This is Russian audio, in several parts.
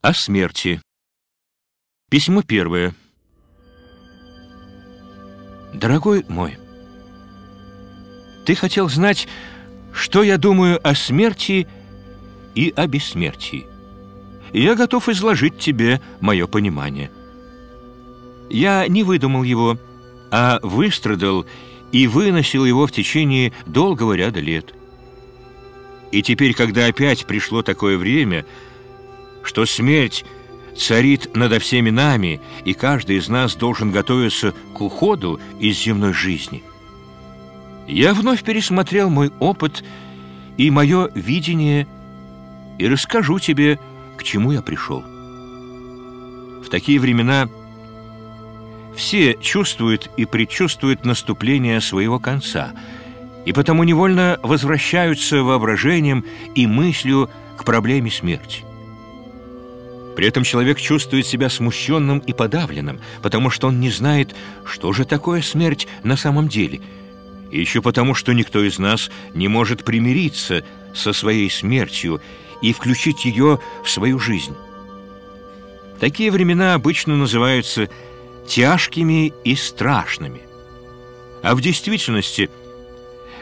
О смерти. Письмо первое. Дорогой мой, ты хотел знать, что я думаю о смерти и о бессмертии. я готов изложить тебе мое понимание. Я не выдумал его, а выстрадал и выносил его в течение долгого ряда лет. И теперь, когда опять пришло такое время — что смерть царит надо всеми нами, и каждый из нас должен готовиться к уходу из земной жизни. Я вновь пересмотрел мой опыт и мое видение и расскажу тебе, к чему я пришел. В такие времена все чувствуют и предчувствуют наступление своего конца, и потому невольно возвращаются воображением и мыслью к проблеме смерти. При этом человек чувствует себя смущенным и подавленным, потому что он не знает, что же такое смерть на самом деле. И еще потому, что никто из нас не может примириться со своей смертью и включить ее в свою жизнь. Такие времена обычно называются тяжкими и страшными. А в действительности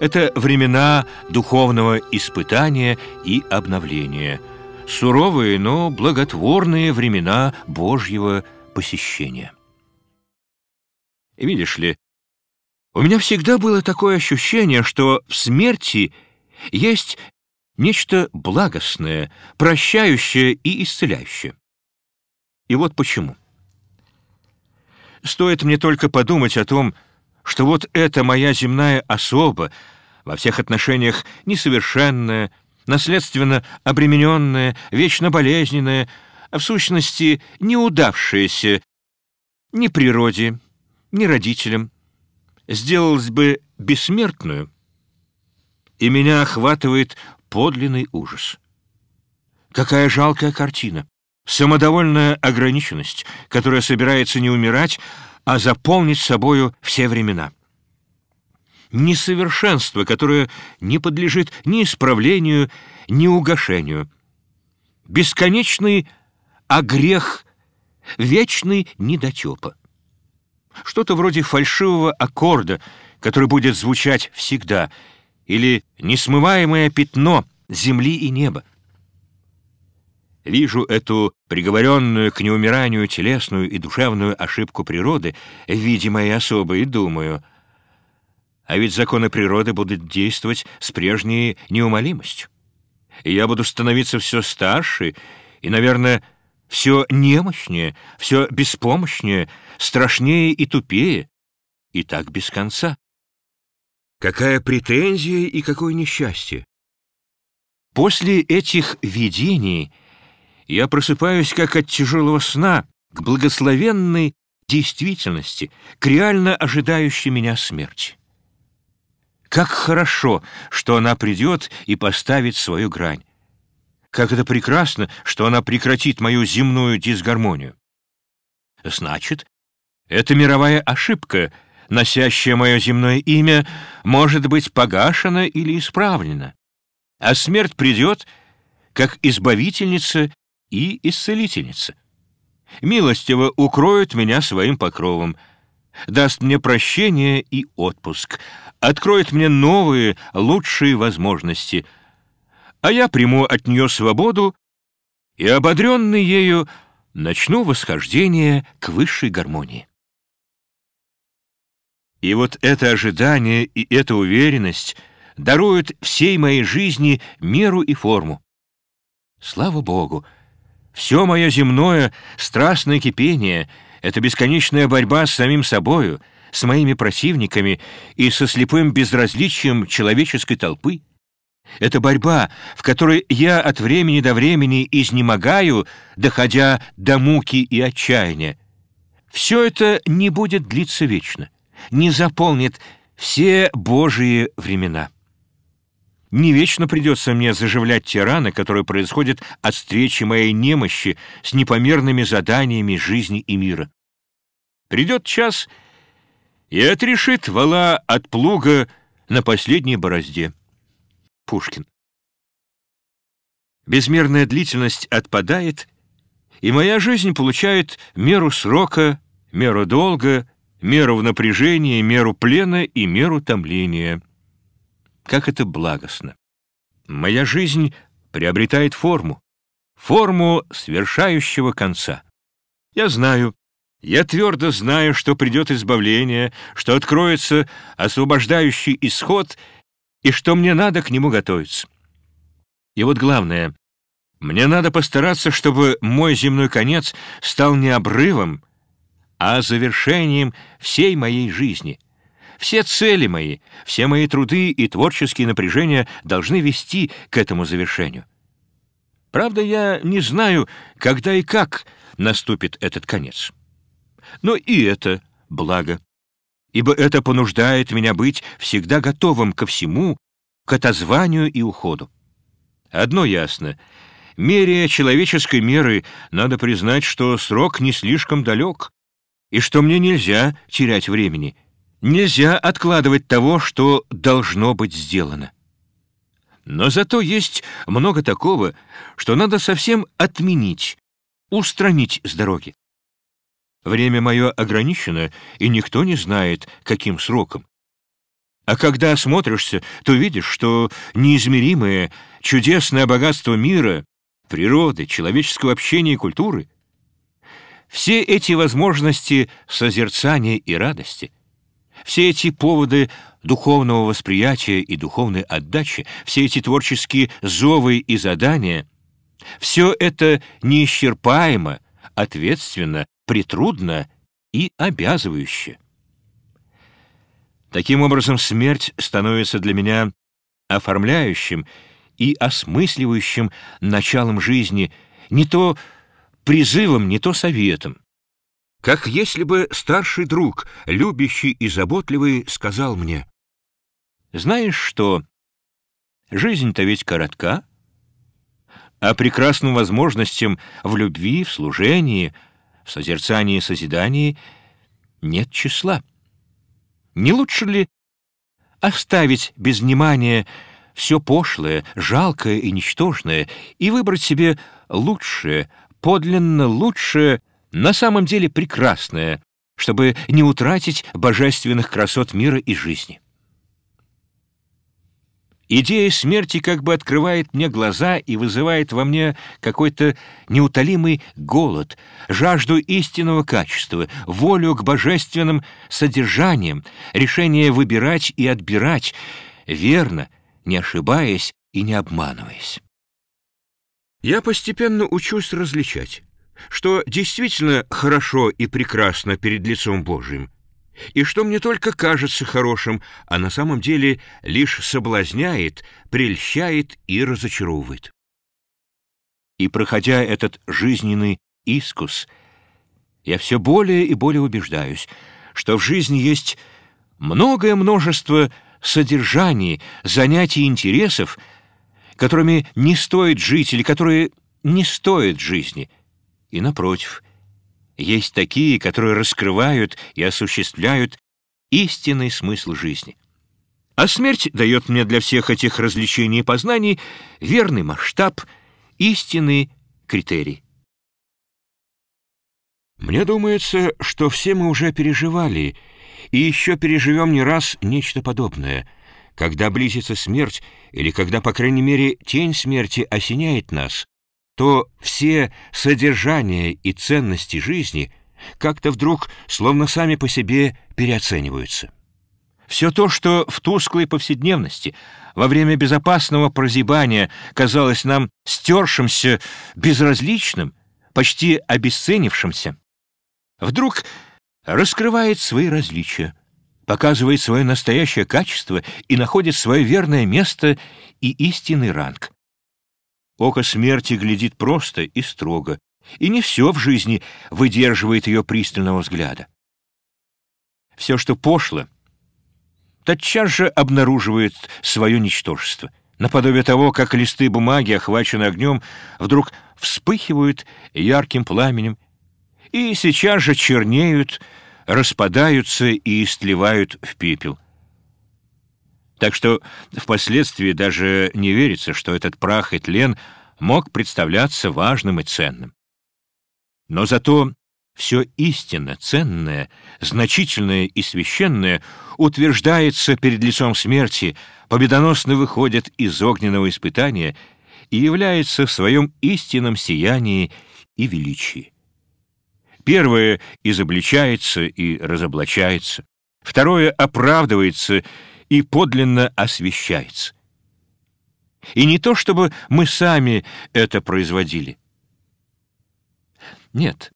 это времена духовного испытания и обновления – суровые, но благотворные времена Божьего посещения. И видишь ли, у меня всегда было такое ощущение, что в смерти есть нечто благостное, прощающее и исцеляющее. И вот почему. Стоит мне только подумать о том, что вот эта моя земная особа, во всех отношениях несовершенная, наследственно обремененное, вечно болезненная, а в сущности неудавшаяся, ни природе, ни родителям, сделалась бы бессмертную, и меня охватывает подлинный ужас. Какая жалкая картина! Самодовольная ограниченность, которая собирается не умирать, а заполнить собою все времена несовершенство, которое не подлежит ни исправлению, ни угошению. Бесконечный огрех, а вечный недотепа. Что-то вроде фальшивого аккорда, который будет звучать всегда, или несмываемое пятно земли и неба. Вижу эту приговоренную к неумиранию телесную и душевную ошибку природы видимо и особо и думаю — а ведь законы природы будут действовать с прежней неумолимостью. И я буду становиться все старше и, наверное, все немощнее, все беспомощнее, страшнее и тупее. И так без конца. Какая претензия и какое несчастье! После этих видений я просыпаюсь как от тяжелого сна к благословенной действительности, к реально ожидающей меня смерти. Как хорошо, что она придет и поставит свою грань. Как это прекрасно, что она прекратит мою земную дисгармонию. Значит, эта мировая ошибка, носящая мое земное имя, может быть погашена или исправлена. А смерть придет как избавительница и исцелительница. Милостиво укроет меня своим покровом — даст мне прощение и отпуск, откроет мне новые, лучшие возможности, а я приму от нее свободу и, ободренный ею, начну восхождение к высшей гармонии. И вот это ожидание и эта уверенность даруют всей моей жизни меру и форму. Слава Богу! Все мое земное страстное кипение — это бесконечная борьба с самим собою, с моими противниками и со слепым безразличием человеческой толпы. Это борьба, в которой я от времени до времени изнемогаю, доходя до муки и отчаяния. Все это не будет длиться вечно, не заполнит все Божьи времена. Не вечно придется мне заживлять те раны, которые происходят от встречи моей немощи с непомерными заданиями жизни и мира. Придет час и отрешит вала от плуга на последней борозде. Пушкин. Безмерная длительность отпадает, и моя жизнь получает меру срока, меру долга, меру в напряжении, меру плена и меру томления. Как это благостно! Моя жизнь приобретает форму, форму свершающего конца. Я знаю, я твердо знаю, что придет избавление, что откроется освобождающий исход и что мне надо к нему готовиться. И вот главное, мне надо постараться, чтобы мой земной конец стал не обрывом, а завершением всей моей жизни — все цели мои, все мои труды и творческие напряжения должны вести к этому завершению. Правда, я не знаю, когда и как наступит этот конец. Но и это благо, ибо это понуждает меня быть всегда готовым ко всему, к отозванию и уходу. Одно ясно — меря человеческой меры, надо признать, что срок не слишком далек, и что мне нельзя терять времени — Нельзя откладывать того, что должно быть сделано. Но зато есть много такого, что надо совсем отменить, устранить с дороги. Время мое ограничено, и никто не знает, каким сроком. А когда осмотришься, то видишь, что неизмеримое, чудесное богатство мира, природы, человеческого общения и культуры — все эти возможности созерцания и радости — все эти поводы духовного восприятия и духовной отдачи, все эти творческие зовы и задания — все это неисчерпаемо, ответственно, притрудно и обязывающе. Таким образом, смерть становится для меня оформляющим и осмысливающим началом жизни, не то призывом, не то советом. Как если бы старший друг, любящий и заботливый, сказал мне, «Знаешь что, жизнь-то ведь коротка, а прекрасным возможностям в любви, в служении, в созерцании и созидании нет числа. Не лучше ли оставить без внимания все пошлое, жалкое и ничтожное и выбрать себе лучшее, подлинно лучшее, на самом деле прекрасное, чтобы не утратить божественных красот мира и жизни. Идея смерти как бы открывает мне глаза и вызывает во мне какой-то неутолимый голод, жажду истинного качества, волю к божественным содержаниям, решение выбирать и отбирать, верно, не ошибаясь и не обманываясь. Я постепенно учусь различать что действительно хорошо и прекрасно перед лицом Божьим, и что мне только кажется хорошим, а на самом деле лишь соблазняет, прельщает и разочаровывает. И проходя этот жизненный искус, я все более и более убеждаюсь, что в жизни есть многое множество содержаний, занятий интересов, которыми не стоит жить или которые не стоят жизни — и напротив, есть такие, которые раскрывают и осуществляют истинный смысл жизни. А смерть дает мне для всех этих развлечений и познаний верный масштаб, истинный критерий. Мне думается, что все мы уже переживали и еще переживем не раз нечто подобное, когда близится смерть или когда, по крайней мере, тень смерти осеняет нас, то все содержания и ценности жизни как-то вдруг словно сами по себе переоцениваются. Все то, что в тусклой повседневности, во время безопасного прозябания казалось нам стершимся, безразличным, почти обесценившимся, вдруг раскрывает свои различия, показывает свое настоящее качество и находит свое верное место и истинный ранг. Око смерти глядит просто и строго, и не все в жизни выдерживает ее пристального взгляда. Все, что пошло, тотчас же обнаруживает свое ничтожество. Наподобие того, как листы бумаги, охваченные огнем, вдруг вспыхивают ярким пламенем и сейчас же чернеют, распадаются и истлевают в пепел. Так что впоследствии даже не верится, что этот прах и тлен мог представляться важным и ценным. Но зато все истинно ценное, значительное и священное утверждается перед лицом смерти, победоносно выходит из огненного испытания и является в своем истинном сиянии и величии. Первое изобличается и разоблачается, второе оправдывается и подлинно освещается. И не то, чтобы мы сами это производили. Нет,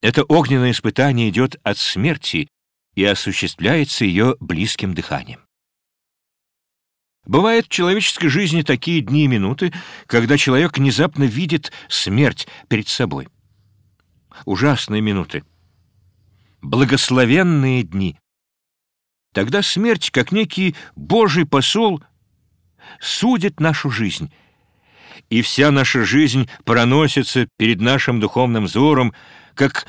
это огненное испытание идет от смерти и осуществляется ее близким дыханием. Бывают в человеческой жизни такие дни и минуты, когда человек внезапно видит смерть перед собой. Ужасные минуты. Благословенные дни. Тогда смерть, как некий Божий посол, судит нашу жизнь, и вся наша жизнь проносится перед нашим духовным взором, как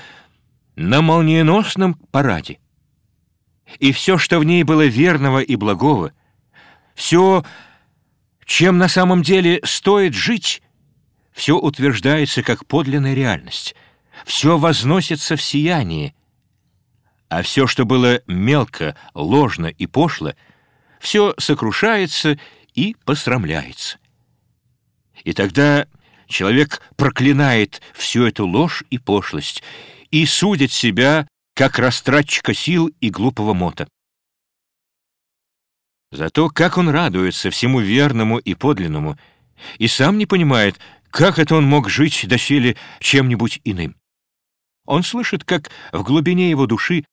на молниеносном параде. И все, что в ней было верного и благого, все, чем на самом деле стоит жить, все утверждается как подлинная реальность, все возносится в сиянии — а все, что было мелко, ложно и пошло, все сокрушается и посрамляется. И тогда человек проклинает всю эту ложь и пошлость и судит себя как растратчика сил и глупого мота. Зато как он радуется всему верному и подлинному, и сам не понимает, как это он мог жить доселе чем-нибудь иным. Он слышит, как в глубине его души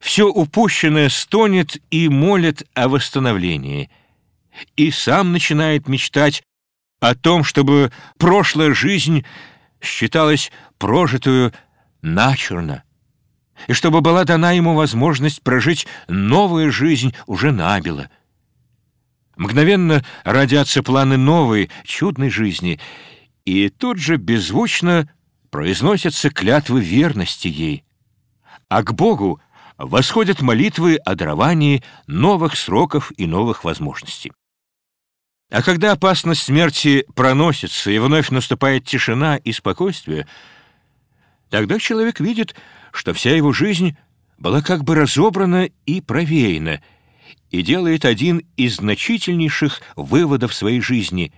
все упущенное стонет и молит о восстановлении. И сам начинает мечтать о том, чтобы прошлая жизнь считалась прожитую начерно, и чтобы была дана ему возможность прожить новую жизнь уже набело. Мгновенно родятся планы новой, чудной жизни, и тут же беззвучно произносятся клятвы верности ей. А к Богу — восходят молитвы о даровании новых сроков и новых возможностей. А когда опасность смерти проносится и вновь наступает тишина и спокойствие, тогда человек видит, что вся его жизнь была как бы разобрана и провеяна, и делает один из значительнейших выводов своей жизни.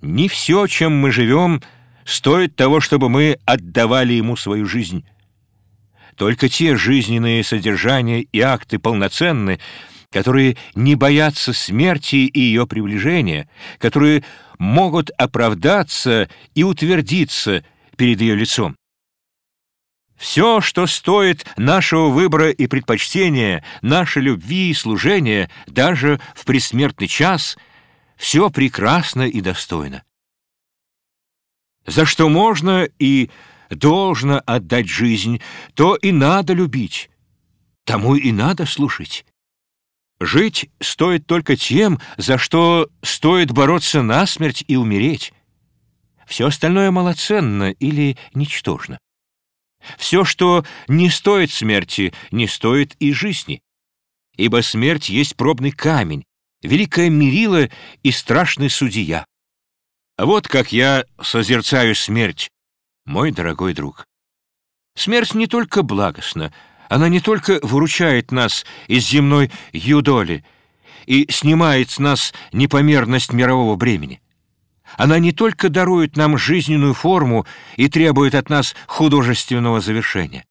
Не все, чем мы живем, стоит того, чтобы мы отдавали ему свою жизнь. Только те жизненные содержания и акты полноценны, которые не боятся смерти и ее приближения, которые могут оправдаться и утвердиться перед ее лицом. Все, что стоит нашего выбора и предпочтения, нашей любви и служения, даже в предсмертный час, все прекрасно и достойно. За что можно и должно отдать жизнь, то и надо любить, тому и надо слушать. Жить стоит только тем, за что стоит бороться насмерть и умереть. Все остальное малоценно или ничтожно. Все, что не стоит смерти, не стоит и жизни. Ибо смерть есть пробный камень, великое мерило и страшный судья. Вот как я созерцаю смерть, мой дорогой друг. Смерть не только благостна, она не только выручает нас из земной юдоли и снимает с нас непомерность мирового бремени. Она не только дарует нам жизненную форму и требует от нас художественного завершения.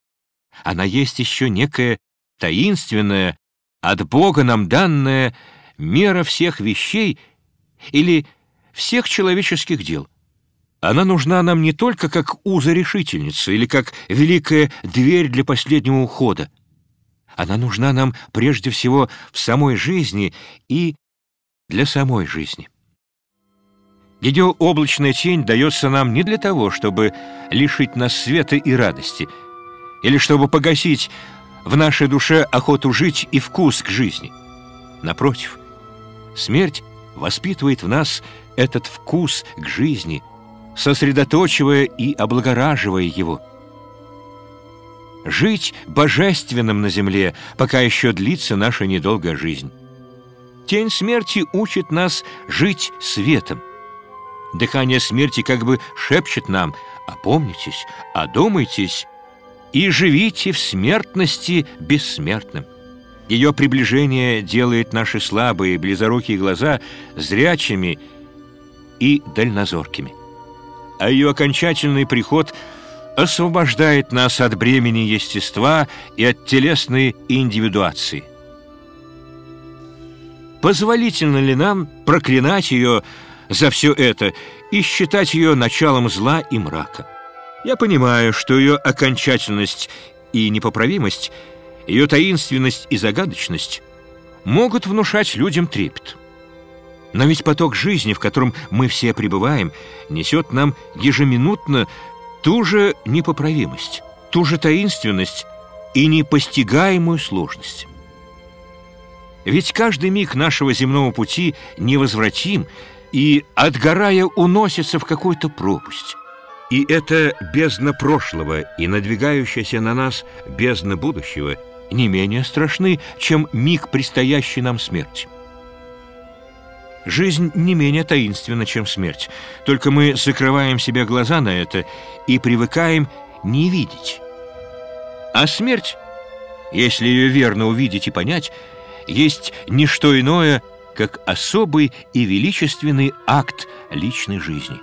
Она есть еще некая таинственная, от Бога нам данная мера всех вещей или всех человеческих дел — она нужна нам не только как узорешительница или как великая дверь для последнего ухода. Она нужна нам прежде всего в самой жизни и для самой жизни. Ее облачная тень дается нам не для того, чтобы лишить нас света и радости, или чтобы погасить в нашей душе охоту жить и вкус к жизни. Напротив, смерть воспитывает в нас этот вкус к жизни – сосредоточивая и облагораживая его. Жить божественным на земле, пока еще длится наша недолгая жизнь. Тень смерти учит нас жить светом. Дыхание смерти как бы шепчет нам «Опомнитесь, одумайтесь и живите в смертности бессмертным». Ее приближение делает наши слабые, близорукие глаза зрячими и дальнозоркими а ее окончательный приход освобождает нас от бремени естества и от телесной индивидуации. Позволительно ли нам проклинать ее за все это и считать ее началом зла и мрака? Я понимаю, что ее окончательность и непоправимость, ее таинственность и загадочность могут внушать людям трепет. Но ведь поток жизни, в котором мы все пребываем, несет нам ежеминутно ту же непоправимость, ту же таинственность и непостигаемую сложность. Ведь каждый миг нашего земного пути невозвратим и, отгорая, уносится в какую-то пропасть. И это бездна прошлого и надвигающаяся на нас бездна будущего не менее страшны, чем миг предстоящей нам смерти. Жизнь не менее таинственна, чем смерть. Только мы закрываем себе глаза на это и привыкаем не видеть. А смерть, если ее верно увидеть и понять, есть не что иное, как особый и величественный акт личной жизни.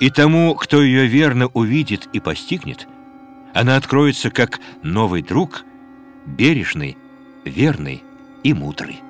И тому, кто ее верно увидит и постигнет, она откроется как новый друг, бережный, верный и мудрый.